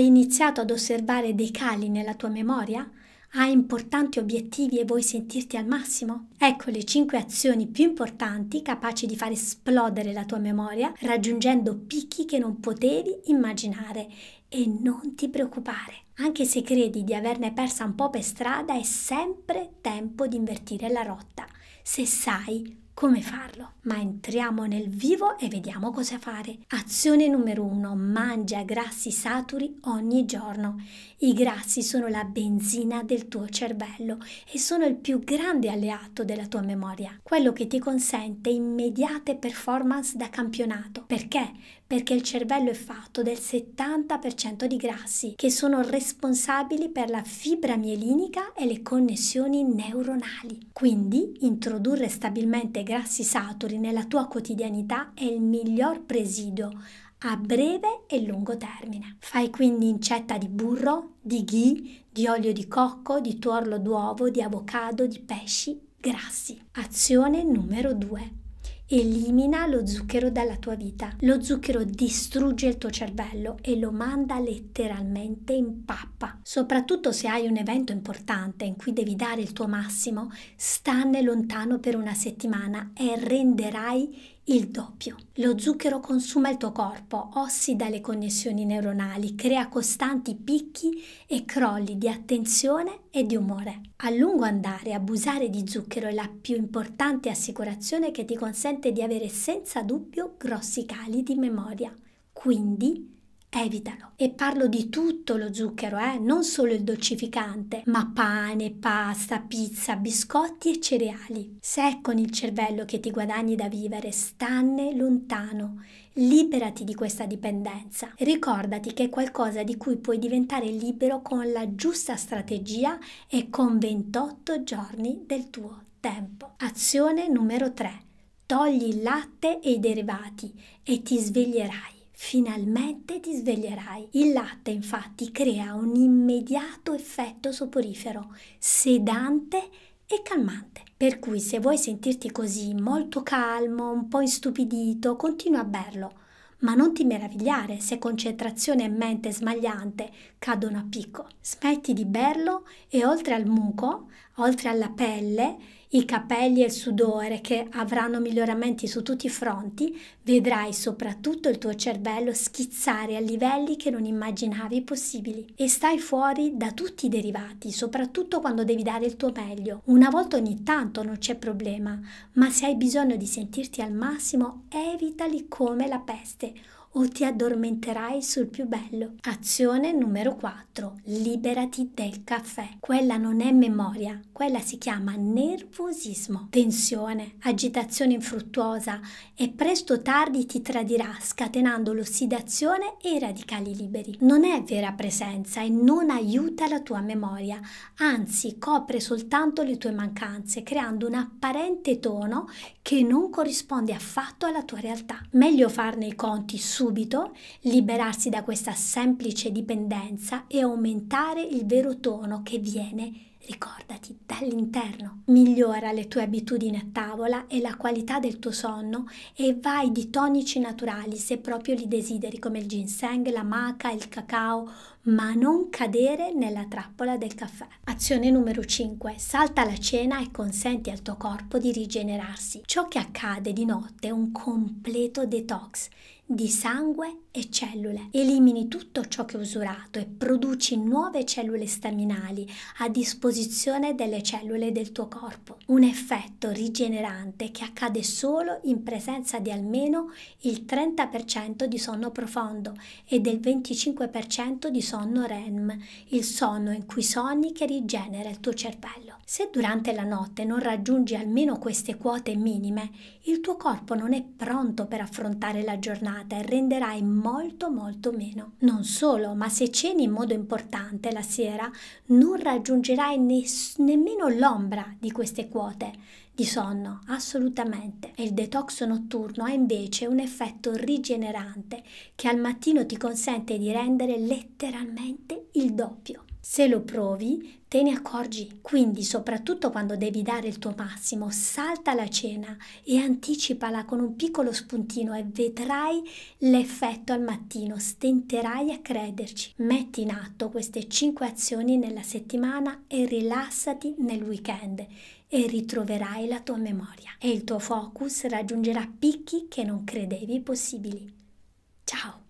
Hai iniziato ad osservare dei cali nella tua memoria? Hai importanti obiettivi e vuoi sentirti al massimo? Ecco le 5 azioni più importanti capaci di far esplodere la tua memoria raggiungendo picchi che non potevi immaginare e non ti preoccupare. Anche se credi di averne persa un po' per strada, è sempre tempo di invertire la rotta, se sai come farlo. Ma entriamo nel vivo e vediamo cosa fare. Azione numero 1. Mangia grassi saturi ogni giorno. I grassi sono la benzina del tuo cervello e sono il più grande alleato della tua memoria, quello che ti consente immediate performance da campionato. Perché? Perché il cervello è fatto del 70% di grassi che sono responsabili per la fibra mielinica e le connessioni neuronali. Quindi introdurre stabilmente grassi saturi nella tua quotidianità è il miglior presidio a breve e lungo termine. Fai quindi incetta di burro, di ghee, di olio di cocco, di tuorlo d'uovo, di avocado, di pesci grassi. Azione numero 2. Elimina lo zucchero dalla tua vita. Lo zucchero distrugge il tuo cervello e lo manda letteralmente in pappa. Soprattutto se hai un evento importante in cui devi dare il tuo massimo, stanne lontano per una settimana e renderai il doppio. Lo zucchero consuma il tuo corpo, ossida le connessioni neuronali, crea costanti picchi e crolli di attenzione e di umore. A lungo andare, abusare di zucchero è la più importante assicurazione che ti consente di avere senza dubbio grossi cali di memoria. Quindi, evitalo. E parlo di tutto lo zucchero, eh? non solo il dolcificante, ma pane, pasta, pizza, biscotti e cereali. Se è con il cervello che ti guadagni da vivere, stanne lontano. Liberati di questa dipendenza. Ricordati che è qualcosa di cui puoi diventare libero con la giusta strategia e con 28 giorni del tuo tempo. Azione numero 3. Togli il latte e i derivati e ti sveglierai. Finalmente ti sveglierai. Il latte infatti crea un immediato effetto soporifero, sedante e calmante. Per cui se vuoi sentirti così molto calmo, un po' istupidito, continua a berlo. Ma non ti meravigliare se concentrazione e mente smagliante cadono a picco. Smetti di berlo e oltre al muco oltre alla pelle, i capelli e il sudore che avranno miglioramenti su tutti i fronti, vedrai soprattutto il tuo cervello schizzare a livelli che non immaginavi possibili e stai fuori da tutti i derivati, soprattutto quando devi dare il tuo meglio. Una volta ogni tanto non c'è problema, ma se hai bisogno di sentirti al massimo, evitali come la peste o ti addormenterai sul più bello. Azione numero 4. Liberati del caffè. Quella non è memoria, quella si chiama nervosismo. Tensione, agitazione infruttuosa e presto o tardi ti tradirà scatenando l'ossidazione e i radicali liberi. Non è vera presenza e non aiuta la tua memoria, anzi copre soltanto le tue mancanze creando un apparente tono che non corrisponde affatto alla tua realtà. Meglio farne i conti su subito liberarsi da questa semplice dipendenza e aumentare il vero tono che viene, ricordati, dall'interno. Migliora le tue abitudini a tavola e la qualità del tuo sonno e vai di tonici naturali se proprio li desideri come il ginseng, la maca, il cacao, ma non cadere nella trappola del caffè. Azione numero 5. Salta la cena e consenti al tuo corpo di rigenerarsi. Ciò che accade di notte è un completo detox di sangue e cellule. Elimini tutto ciò che è usurato e produci nuove cellule staminali a disposizione delle cellule del tuo corpo. Un effetto rigenerante che accade solo in presenza di almeno il 30% di sonno profondo e del 25% di sonno REM, il sonno in cui sogni che rigenera il tuo cervello. Se durante la notte non raggiungi almeno queste quote minime, il tuo corpo non è pronto per affrontare la giornata e renderai molto molto meno. Non solo, ma se ceni in modo importante la sera non raggiungerai ne nemmeno l'ombra di queste quote di sonno, assolutamente. E il detox notturno ha invece un effetto rigenerante che al mattino ti consente di rendere letteralmente il doppio. Se lo provi, te ne accorgi, quindi soprattutto quando devi dare il tuo massimo, salta la cena e anticipala con un piccolo spuntino e vedrai l'effetto al mattino, stenterai a crederci. Metti in atto queste 5 azioni nella settimana e rilassati nel weekend e ritroverai la tua memoria e il tuo focus raggiungerà picchi che non credevi possibili. Ciao!